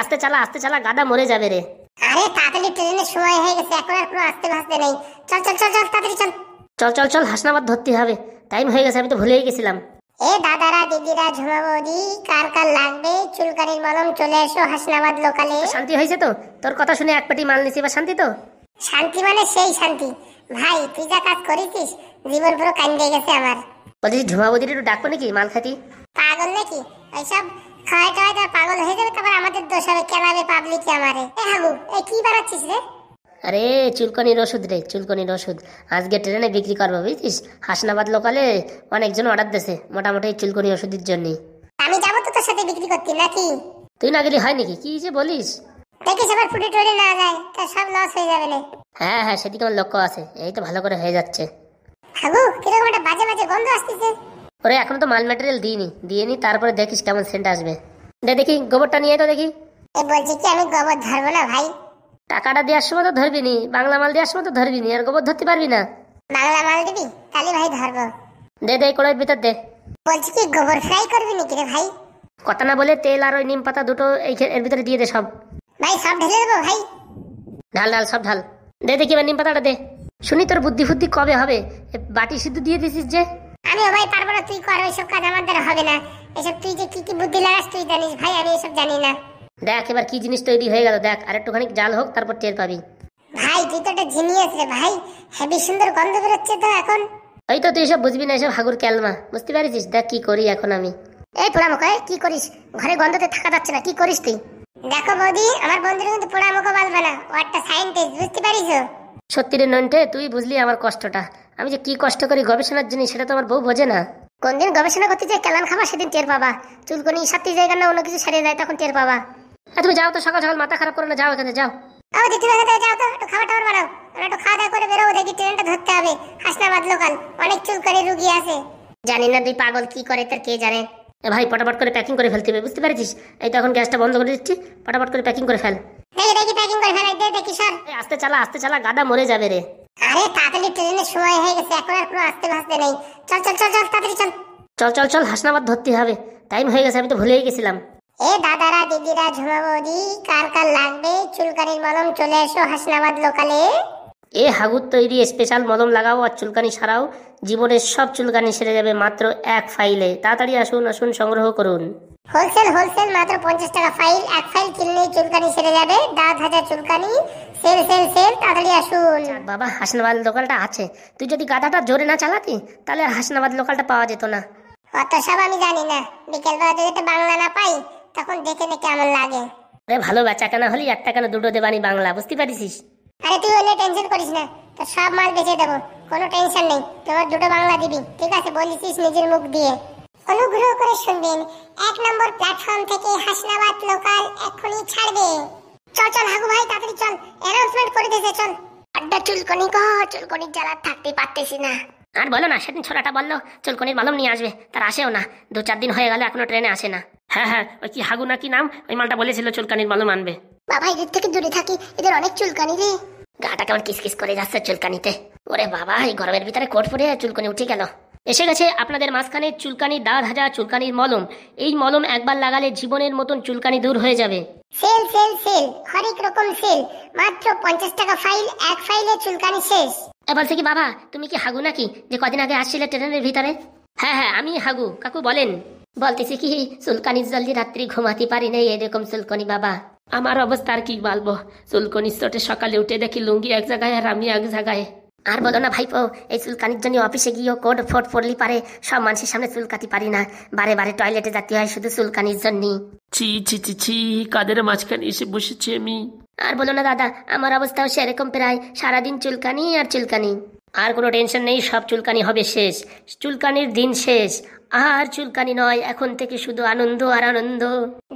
আস্তে চালা আস্তে চালা গাদা মরে যাবে রে আরে তাড়াতাড়ি ট্রেনে সময় হয়ে গেছে এখন আর কোনো আস্তে ভাসতে নেই চল চল চল চল তাড়াতাড়ি চল চল চল চল হাসনাবাদ ধরতে হবে টাইম হয়ে গেছে আমি তো ভুলেই গেছিলাম এ দাদারা দিদিরা ঝুমাবো বৌদি কার কার লাগবে চুলকানির মলম চলে এসো হাসনাবাদ লোকালে শান্তি হয়েছে তো তোর কথা শুনে এক পেটি মাল নিছি বা শান্তি তো শান্তি মানে সেই শান্তি ভাই তুই যা কাজ করেছিস জীবন পুরো কান্দে গেছে আমার বলছি ঝুমাবো বৌদির একটু ডাকবো নাকি মাল খাতি পাগল নাকি এইসব খায় টায় তার পাগল হয়ে যাবে তারপর আমাদের দোষ হবে কেনাবে পাবলিকে আমারে এ হাগু এ কি বানাচ্ছিস রে আরে চুলকনির ওষুধ রে চুলকনির ওষুধ আজকে ট্রেনে বিক্রি করবো বুঝছিস হাসনাবাদ লোকালে অনেকজন অর্ডার দিয়েছে মোটামুটি চুলকনি ওষুধের জন্যই আমি যাবো তো তোর সাথে বিক্রি করতে নাকি তুই না গেলি হয় নাকি কি যে বলিস দেখিস আবার ফুটে টুটে না যায় তার সব লস হয়ে যাবে না হ্যাঁ হ্যাঁ সেদিকে আমার লক্ষ্য আছে এই তো ভালো করে হয়ে যাচ্ছে হাগু কিরকম একটা বাজে বাজে গন্ধ আসতেছে ওরে এখনো তো মাল ম্যাটেরিয়াল দিইনি দিয়ে নি তারপরে দেখিস কেমন সেন্ট আসবে দে দেখি গোবরটা নিয়ে তো দেখি এ বলছি কি আমি গোবর ধরবো না ভাই টাকাটা দেওয়ার সময় তো ধরবি নি বাংলা মাল দেওয়ার সময় তো ধরবি নি আর গোবর ধরতে পারবি না বাংলা মাল দিবি তাহলে ভাই ধরবো দে দে কড়াইয়ের ভিতর দে বলছি কি গোবর ফ্রাই করবি নাকি রে ভাই কথা না বলে তেল আর ওই নিম পাতা দুটো এই এর ভিতরে দিয়ে দে সব ভাই সব ঢেলে দেবো ভাই ঢাল ঢাল সব ঢাল দে দেখি এবার নিম পাতাটা দে শুনি তোর বুদ্ধি ফুদ্ধি কবে হবে বাটি সিদ্ধ দিয়ে দিছিস যে আমি ও ভাই পারবো না তুই কর ওইসব কাজ আমার হবে না এসব তুই যে কি কি বুদ্ধি লাগাস তুই জানিস ভাই আমি এসব জানি না দেখ এবার কি জিনিস তৈরি হয়ে গেল দেখ আর একটুখানি জাল হোক তারপর টের পাবি ভাই তুই তো একটা জিনিয়াস রে ভাই হেভি সুন্দর গন্ধ বেরোচ্ছে তো এখন ওই তো তুই সব বুঝবি না এসব হাগুর ক্যালমা বুঝতে পারিস দেখ কি করি এখন আমি এই পোড়ামোকা কি করিস ঘরে গন্ধতে থাকা যাচ্ছে না কি করিস তুই দেখো বৌদি আমার বন্ধুরা কিন্তু পোড়ামোকা বলবে না ও একটা সায়েন্টিস্ট বুঝতে পারিস সত্যি রে নন্টে তুই বুঝলি আমার কষ্টটা আমি যে কি কষ্ট করি গবেষণার জন্য সেটা তো আমার বউ বোঝে না কোনদিন গবেষণা করতে যে কেলান খাবা সেদিন টের পাবা চুলকনি সাতটি জায়গা না অন্য কিছু ছেড়ে যায় তখন টের পাবা আর তুমি যাও তো সকাল সকাল মাথা খারাপ করে না যাও এখানে যাও আমার দিদি যাও তো একটু খাবার টাবার বানাও আমরা একটু খাওয়া দাওয়া করে বেরোবো দেখি ট্রেনটা ধরতে হবে হাসনা বাদলো কাল অনেক চুল করে রুগী আছে জানি না তুই পাগল কি করে তার কে জানে ভাই পটাপট করে প্যাকিং করে ফেলতে হবে বুঝতে পেরেছিস এই তখন গ্যাসটা বন্ধ করে দিচ্ছি পটাপট করে প্যাকিং করে ফেল দেখি দেখি প্যাকিং করে ফেল দেখি স্যার আস্তে চালা আস্তে চালা গাদা মরে যাবে রে আরে তাড়াতাড়ি ট্রেনে সময় হয়ে গেছে এখন আর কোনো আসতে ভাসতে নেই চল চল চল চল তাড়াতাড়ি চল চল চল চল হাসনাবাদ ধরতে হবে টাইম হয়ে গেছে আমি তো ভুলেই গেছিলাম এ দাদারা দিদিরা ঝুমা কার কার লাগবে চুলকানির মলম চলে এসো হাসনাবাদ লোকালে এ হাগুর তৈরি স্পেশাল মলম লাগাও আর চুলকানি সারাও জীবনের সব চুলকানি সেরে যাবে মাত্র এক ফাইলে তাড়াতাড়ি আসুন আসুন সংগ্রহ করুন হোলসেল হোলসেল মাত্র পঞ্চাশ টাকা ফাইল এক ফাইল কিনলে চুলকানি সেরে যাবে দাঁত হাজার চুলকানি সেল সেল সেল তাড়াতাড়ি আসুন বাবা হাসনাবাদ লোকালটা আছে তুই যদি গাধাটা জোরে না চালাতি তাহলে আর হাসনাবাদ লোকালটা পাওয়া যেত না অত সব আমি জানি না বিকেলবেলা যদি বাংলা না পাই তখন দেখে নে কেমন লাগে আরে ভালো বেচা কেন হলি একটা কেন দুটো দেবানি বাংলা বুঝতে পারিস আরে তুই অন্য টেনশন করিস না তো সব মাল বেঁচে দেবো কোনো টেনশন নেই তোমার দুটো বাংলা দিবি ঠিক আছে বলিস নিজের মুখ দিয়ে অনুগ্রহ করে শুনবেন এক নম্বর প্ল্যাটফর্ম থেকে হাসনাবাদ লোকাল এখনই ছাড়বে চল চল হাগু ভাই তাড়াতাড়ি চল অ্যানাউন্সমেন্ট করে দিতে চল আড্ডা চুলকনি গো চুলকনি জ্বালা থাকতে পারতেছি না আর বলো না সেদিন ছোলাটা বললো চুলকনির মালম নিয়ে আসবে তার আসেও না দু চার দিন হয়ে গেল এখনো ট্রেনে আসে না হ্যাঁ হ্যাঁ ওই কি হাগু নাকি নাম ওই মালটা বলেছিল চুলকানির মালম আনবে বাবা এদের থেকে দূরে থাকি এদের অনেক চুলকানি রে গাটা কেমন কিসকিস করে যাচ্ছে চুলকানিতে ওরে বাবা এই গরমের ভিতরে কোট পরে চুলকনি উঠে গেল এসে গেছে আপনাদের মাঝখানে চুলকানি দাঁত হাজা চুলকানির মলম এই মলম একবার লাগালে জীবনের মতন চুলকানি দূর হয়ে যাবে সেল সেল সেল হরেক রকম সেল মাত্র পঞ্চাশ টাকা ফাইল এক ফাইলে চুলকানি শেষ এ বলছে কি বাবা তুমি কি হাগু নাকি যে কদিন আগে আসছিলে ট্রেনের ভিতরে হ্যাঁ হ্যাঁ আমি হাগু কাকু বলেন বলতেছি কি চুলকানির জলদি রাত্রি ঘুমাতে পারি না এরকম চুলকানি বাবা আমার অবস্থা আর কি বলবো চুলকনি চটে সকালে উঠে দেখি লুঙ্গি এক জায়গায় আর আমি এক জায়গায় আর বলো না ভাইপো এই চুলকানির জন্য অফিসে গিয়েও কোড ফোট পড়লি পারে সব মানুষের সামনে চুলকাতি পারি না বারে বারে টয়লেটে যাতে হয় শুধু চুলকানির জন্যই ছি ছি ছি ছি কাদের মাঝখানে এসে বসেছি আমি আর বলো না দাদা আমার অবস্থাও সেরকম প্রায় সারাদিন চুলকানি আর চুলকানি আর কোনো টেনশন নেই সব চুলকানি হবে শেষ চুলকানির দিন শেষ আর চুলকানি নয় এখন থেকে শুধু আনন্দ আর আনন্দ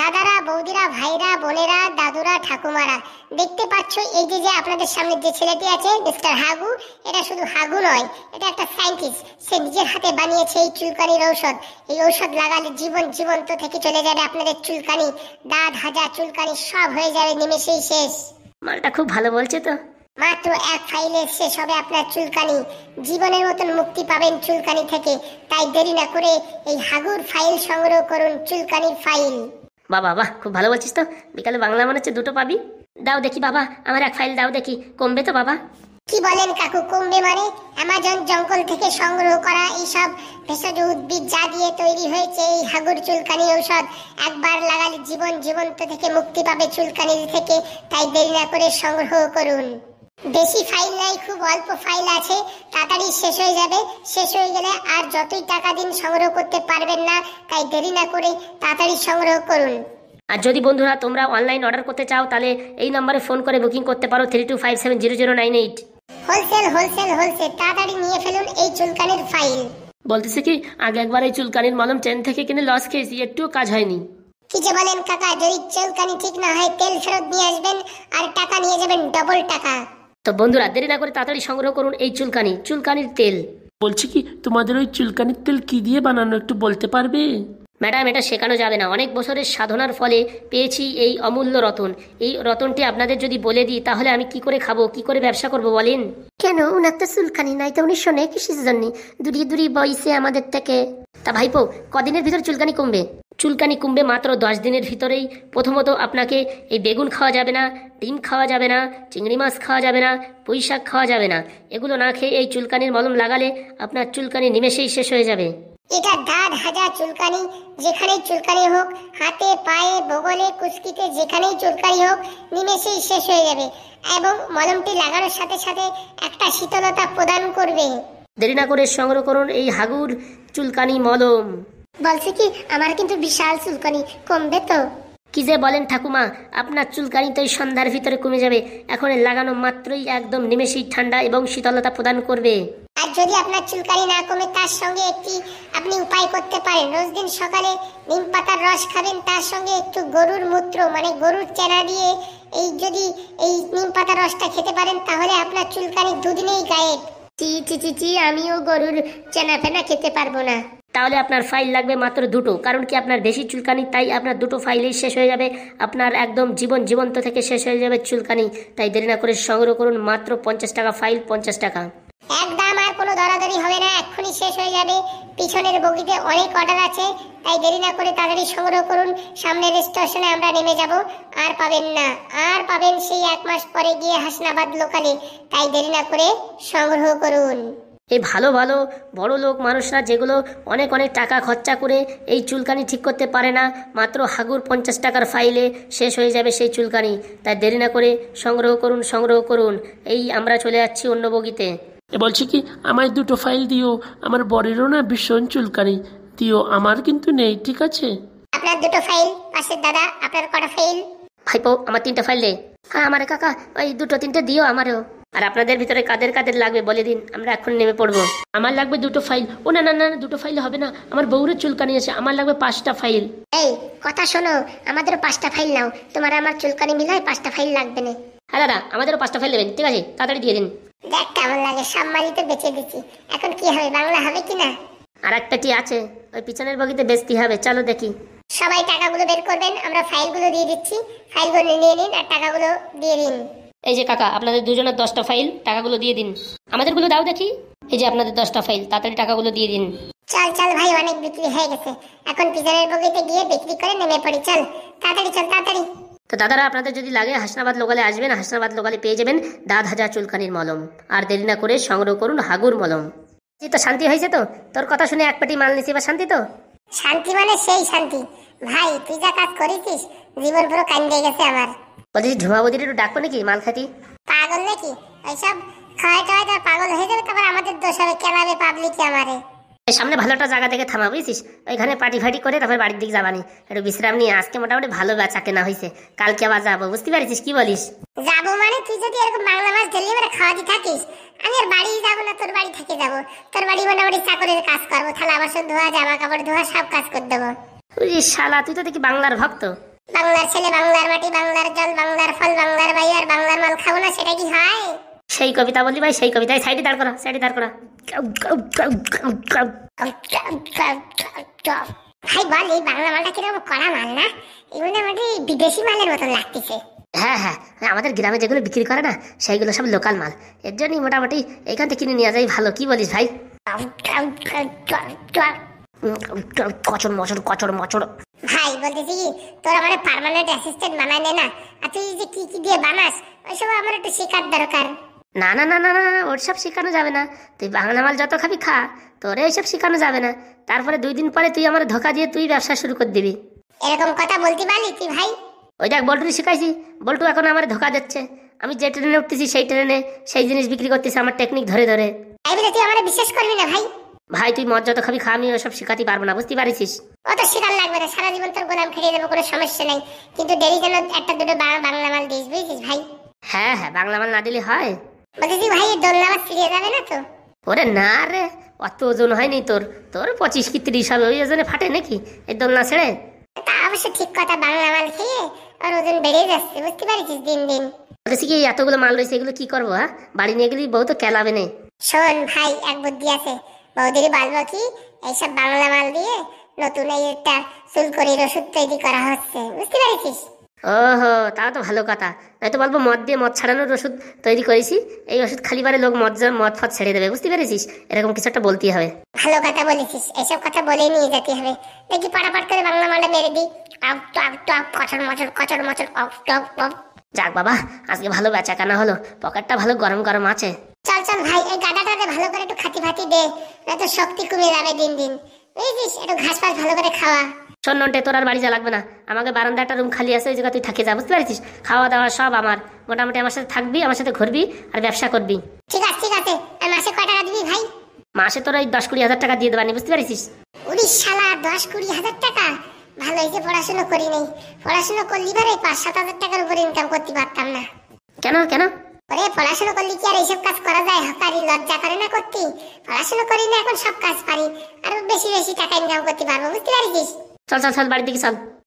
দাদারা বৌদিরা ভাইরা বোনেরা দাদুরা ঠাকুমারা দেখতে পাচ্ছ এই যে যে আপনাদের সামনে যে ছেলেটি আছে মিস্টার হাগু এটা শুধু হাগু নয় এটা একটা সায়েন্টিস্ট সে নিজের হাতে বানিয়েছে এই চুলকানির ঔষধ এই ঔষধ লাগালে জীবন জীবন্ত থেকে চলে যাবে আপনাদের চুলকানি দাঁত হাজা চুলকানি সব হয়ে যাবে নিমেষেই শেষ মালটা খুব ভালো বলছে তো মাত্র এক ফাইলে শেষ হবে আপনার চুলকানি জীবনের মতন মুক্তি পাবেন চুলকানি থেকে তাই দেরি না করে এই হাগুর ফাইল সংগ্রহ করুন চুলকানির ফাইল বাবা বাবা খুব ভালো বলছিস তো বিকালে বাংলা মনে হচ্ছে দুটো পাবি দাও দেখি বাবা আমার এক ফাইল দাও দেখি কমবে তো বাবা কি বলেন কাকু কমবে মানে অ্যামাজন জঙ্গল থেকে সংগ্রহ করা এইসব ভেষজ উদ্ভিদ যা দিয়ে তৈরি হয়েছে এই হাগুর চুলকানি ঔষধ একবার লাগালে জীবন জীবন্ত থেকে মুক্তি পাবে চুলকানি থেকে তাই দেরি না করে সংগ্রহ করুন বেশি ফাইল নাই খুব অল্প ফাইল আছে তাড়াতাড়ি শেষ হয়ে যাবে শেষ হয়ে গেলে আর যতই টাকা দিন সংগ্রহ করতে পারবেন না তাই দেরি না করে তাড়াতাড়ি সংগ্রহ করুন আর যদি বন্ধুরা তোমরা অনলাইন অর্ডার করতে চাও তাহলে এই নম্বরে ফোন করে বুকিং করতে পারো three two five seven zero zero nine eight wholesale wholesale wholesale তাড়াতাড়ি নিয়ে ফেলুন এই চুলকানির ফাইল বলতেছে কি আগে একবার এই চুলকানির মলম ট্রেন থেকে কিনে লস খেয়েছি একটুও কাজ হয়নি কি যে বলেন কাকা যদি চুলকানি ঠিক না হয় তেল ফেরত নিয়ে আসবেন আর টাকা নিয়ে যাবেন ডবল টাকা তো বন্ধুরা দেরি না করে তাড়াতাড়ি সংগ্রহ করুন এই চুলকানি চুলকানির তেল বলছি কি তোমাদের ওই চুলকানির তেল কি দিয়ে বানানো একটু বলতে পারবে ম্যাডাম এটা শেখানো যাবে না অনেক বছরের সাধনার ফলে পেয়েছি এই অমূল্য রতন এই রতনটি আপনাদের যদি বলে দিই তাহলে আমি কি করে খাবো কি করে ব্যবসা করব বলেন কেন উনার তো চুলকানি নাই তো উনি শোনে কিসের জন্য দূরি দূরি বয়সে আমাদের থেকে তা ভাইপো কদিনের ভিতর চুলকানি কমবে চুলকানি কুম্বে মাত্র দশ দিনের ভিতরেই প্রথমত আপনাকে এই বেগুন খাওয়া যাবে না ডিম খাওয়া যাবে না চিংড়ি মাছ খাওয়া যাবে না পুঁই শাক খাওয়া যাবে না এগুলো না খেয়ে এই চুলকানির মলম লাগালে আপনার চুলকানি নিমেষেই শেষ হয়ে যাবে এটা দাঁত হাজার চুলকানি যেখানেই চুলকানি হোক হাতে পায়ে বগলে কুচকিতে যেখানেই চুলকানি হোক নিমেষেই শেষ হয়ে যাবে এবং মলমটি লাগানোর সাথে সাথে একটা শীতলতা প্রদান করবে দেরি না করে সংগ্রহ করুন এই হাগুর চুলকানি মলম বলছে কি আমার কিন্তু বিশাল চুলকানি কমবে তো কি যে বলেন ঠাকুমা আপনার চুলকানি তো সন্ধ্যার ভিতরে কমে যাবে এখন লাগানো মাত্রই একদম নিমেষেই ঠান্ডা এবং শীতলতা প্রদান করবে আর যদি আপনার চুলকানি না কমে তার সঙ্গে একটি আপনি উপায় করতে পারেন রোজ দিন সকালে নিম পাতার রস খাবেন তার সঙ্গে একটু গরুর মূত্র মানে গরুর চেনা দিয়ে এই যদি এই নিম পাতার রসটা খেতে পারেন তাহলে আপনার চুলকানি দুদিনেই গায়ে চি চি চি চি আমিও গরুর চেনা ফেনা খেতে পারবো না তাহলে আপনার ফাইল লাগবে মাত্র দুটো কারণ কি আপনার বেশি চুলকানি তাই আপনার দুটো ফাইলেই শেষ হয়ে যাবে আপনার একদম জীবন জীবন্ত থেকে শেষ হয়ে যাবে চুলকানি তাই দেরি না করে সংগ্রহ করুন মাত্র পঞ্চাশ টাকা ফাইল পঞ্চাশ টাকা একদম আর কোনো দরাদরি হবে না এক্ষুনি শেষ হয়ে যাবে পিছনের বগিতে অনেক অর্ডার আছে তাই দেরি না করে তাড়াতাড়ি সংগ্রহ করুন সামনের স্টেশনে আমরা নেমে যাব আর পাবেন না আর পাবেন সেই এক মাস পরে গিয়ে হাসনাবাদ লোকালে তাই দেরি না করে সংগ্রহ করুন এই ভালো ভালো বড় লোক মানুষরা যেগুলো অনেক অনেক টাকা খরচা করে এই চুলকানি ঠিক করতে পারে না মাত্র হাগুর পঞ্চাশ টাকার ফাইলে শেষ হয়ে যাবে সেই চুলকানি তাই দেরি না করে সংগ্রহ করুন সংগ্রহ করুন এই আমরা চলে যাচ্ছি অন্য বগিতে বলছি কি আমায় দুটো ফাইল দিও আমার বরেরও না ভীষণ চুলকানি দিও আমার কিন্তু নেই ঠিক আছে আপনার দুটো ফাইল পাশের দাদা আপনার কটা ফাইল ভাইপো আমার তিনটা ফাইল দে হ্যাঁ আমার কাকা ওই দুটো তিনটে দিও আমারও আর আপনাদের ভিতরে কাদের কাদের লাগবে বলে দিন আমরা এখন নেমে পড়বো আমার লাগবে দুটো ফাইল ও না না না দুটো ফাইল হবে না আমার বউরও চুলকানি আছে আমার লাগবে পাঁচটা ফাইল এই কথা শোনো আমাদের পাঁচটা ফাইল নাও তোমার আমার চুলকানি মিলায় পাঁচটা ফাইল লাগবে না হ্যাঁ দাদা আমাদেরও পাঁচটা ফাইল দেবেন ঠিক আছে তাড়াতাড়ি দিয়ে দিন দেখ কেমন লাগে সব তো বেঁচে দিচ্ছি এখন কি হবে বাংলা হবে কি না আর একটা কি আছে ওই পিছনের বগিতে বেস্তি হবে চলো দেখি সবাই টাকাগুলো বের করবেন আমরা ফাইলগুলো দিয়ে দিচ্ছি ফাইলগুলো নিয়ে নিন আর টাকাগুলো দিয়ে দিন এই যে কাকা আপনাদের দুজনের দশটা ফাইল টাকাগুলো দিয়ে দিন আমাদেরগুলো দাও দেখি এই যে আপনাদের দশটা ফাইল তাড়াতাড়ি টাকাগুলো দিয়ে দিন চল চল ভাই অনেক বিক্রি হয়ে গেছে এখন পিছনের বগিতে গিয়ে বিক্রি করে নেমে পড়ি চল তাড়াতাড়ি চল তাড়াতাড়ি তো দাদারা আপনাদের যদি লাগে হাসনাবাদ লোকালে আসবেন হাসনাবাদ লোকালে পেয়ে যাবেন দাদ হাজার চুলকানির মলম আর দেরি না করে সংগ্রহ করুন হাগুর মলম জি তো শান্তি হয়েছে তো তোর কথা শুনে এক পেটি মাল নিছি বা শান্তি তো শান্তি মানে সেই শান্তি ভাই তুই যা কাজ করেছিস জীবন পুরো কান্দে গেছে আমার বলছি ঝুমাবদির একটু ডাকবো নাকি মাল খাতি পাগল নাকি এইসব খাওয়াই টাওয়াই তোর পাগল হয়ে যাবে তারপর আমাদের দোষ হবে কেনাবে পাবলিকে আমারে এই সামনে ভালো একটা জায়গা থেকে থামা বুঝছিস ওইখানে পার্টি ফাটি করে তারপর বাড়ির দিকে যাবানি একটু বিশ্রাম নিয়ে আজকে মোটামুটি ভালো বেচা কেনা হয়েছে কালকে আবার যাবো বুঝতে পারছিস কি বলিস যাবো মানে তুই যদি এরকম বাংলা মাছ ডেলি এবার খাওয়াতে থাকিস আমি আর বাড়ি যাবো না তোর বাড়ি থেকে যাবো তোর বাড়ি মোটামুটি চাকরির কাজ করবো থালা বাসন ধোয়া জামা কাপড় ধোয়া সব কাজ করে দেবো ওই শালা তুই তো দেখি বাংলার ভক্ত বাংলার ছেলে বাংলার মাটি বাংলার জল বাংলার ফল বাংলার ভাই আর বাংলার মাল খাবো না সেটা কি হয় সেই কবিতা বলি ভাই সেই কবিতা সাইডে দাঁড় করা সাইডে দাঁড় করা ভাই বল এই বাংলা মালটা কিরকম কড়া মাল না এগুলো মানে বিদেশি মালের মতন লাগতেছে হ্যাঁ হ্যাঁ আমাদের গ্রামে যেগুলো বিক্রি করে না সেইগুলো সব লোকাল মাল এর জন্যই মোটামুটি এখান থেকে কিনে নিয়ে যাই ভালো কি বলিস ভাই কচর মচর কচর মচর ভাই বলতেছি কি তোর আমার পার্মানেন্ট অ্যাসিস্ট্যান্ট বানাই নে না আর তুই যে কি কি দিয়ে বানাস ওইসব আমার একটু শেখার দরকার না না না না না ওর সব শেখানো যাবে না তুই বাংলা মাল যত খাবি খা তোরে এইসব শেখানো যাবে না তারপরে দুই দিন পরে তুই আমার ধোকা দিয়ে তুই ব্যবসা শুরু করে দিবি এরকম কথা বলতে পারলি তুই ভাই ওই দেখ বল্টু শিখাইছি বল্টু এখন আমার ধোকা দিচ্ছে আমি যে ট্রেনে উঠতেছি সেই ট্রেনে সেই জিনিস বিক্রি করতেছি আমার টেকনিক ধরে ধরে তুই আমার বিশ্বাস করবি না ভাই ভাই তুই মর্যাদা খাবি খা আমি ওসব শেখাতে পারবো না বুঝতে পারিস ওটা শেখার লাগবে না সারা জীবন তোর গোলাম খেয়ে যাবো কোনো সমস্যা নেই কিন্তু দেরি যেন একটা দুটো বাংলা মাল দিস ভাই হ্যাঁ হ্যাঁ বাংলা মাল না দিলে হয় বলছি ভাই দোলনা আবার ছিঁড়ে যাবে না তো ওরে না রে অত ওজন হয়নি তোর তোর পঁচিশ কি তিরিশ হবে ওই ওজনে ফাটে নাকি এই দোলনা ছেড়ে তা অবশ্য ঠিক কথা বাংলা মাল খেয়ে আর ওজন বেড়ে যাচ্ছে বুঝতে পারিস দিন দিন বলছি কি এতগুলো মাল রয়েছে এগুলো কি করবো হ্যাঁ বাড়ি নিয়ে গেলে বহু তো কেলাবে না শোন ভাই এক বুদ্ধি আছে বৌদির বালবাকি এইসব বাংলা মাল দিয়ে নতুন এই একটা চুলকনির ওষুধ তৈরি করা হচ্ছে বুঝতে পেরেছিস ও হো তা তো ভালো কথা তো বলবো মদ দিয়ে মদ ছাড়ানোর ওষুধ তৈরি করেছি এই ওষুধ খালি বারে লোক মদ মদ ফদ ছেড়ে দেবে বুঝতে পেরেছিস এরকম কিছু একটা বলতেই হবে ভালো কথা বলেছিস এসব কথা বলে নিয়ে যেতে হবে দেখি পাড়াপাড় করে বাংলা মালে মেরে দিই আপ টপ টপ কচর মচর কচর মচর অফ টপ যাক বাবা আজকে ভালো বেচাকানা হলো পকেটটা ভালো গরম গরম আছে চল চল ভাই এই গাদাটাকে ভালো করে একটু খাতি ফাতি দে তো শক্তি কমে যাবে দিন দিন বুঝেছিস একটু ঘাস ফাস ভালো করে খাওয়া শোন নন্টে তোর আর বাড়ি যা লাগবে না আমাকে বারান্দা একটা রুম খালি আছে ওই জায়গা তুই থাকে যা বুঝতে পারছিস খাওয়া দাওয়া সব আমার মোটামুটি আমার সাথে থাকবি আমার সাথে ঘুরবি আর ব্যবসা করবি ঠিক আছে ঠিক আছে আর মাসে কয় টাকা দিবি ভাই মাসে তোর ওই দশ কুড়ি হাজার টাকা দিয়ে দেবানি বুঝতে পারছিস উনিশ শালা দশ কুড়ি হাজার টাকা ভালো হয়েছে পড়াশোনা করি নাই পড়াশোনা করলি পারে পাঁচ সাত হাজার টাকার উপরে ইনকাম করতে পারতাম না কেন কেন ওরে পড়াশোনা করলে কি আর এইসব কাজ করা যায় হকারি লজ্জা করে না করতি পড়াশোনা করি না এখন সব কাজ পারি আর বেশি বেশি টাকা ইনকাম করতে পারবো বুঝতে পারিস চল চল চল বাড়ির দিকে চল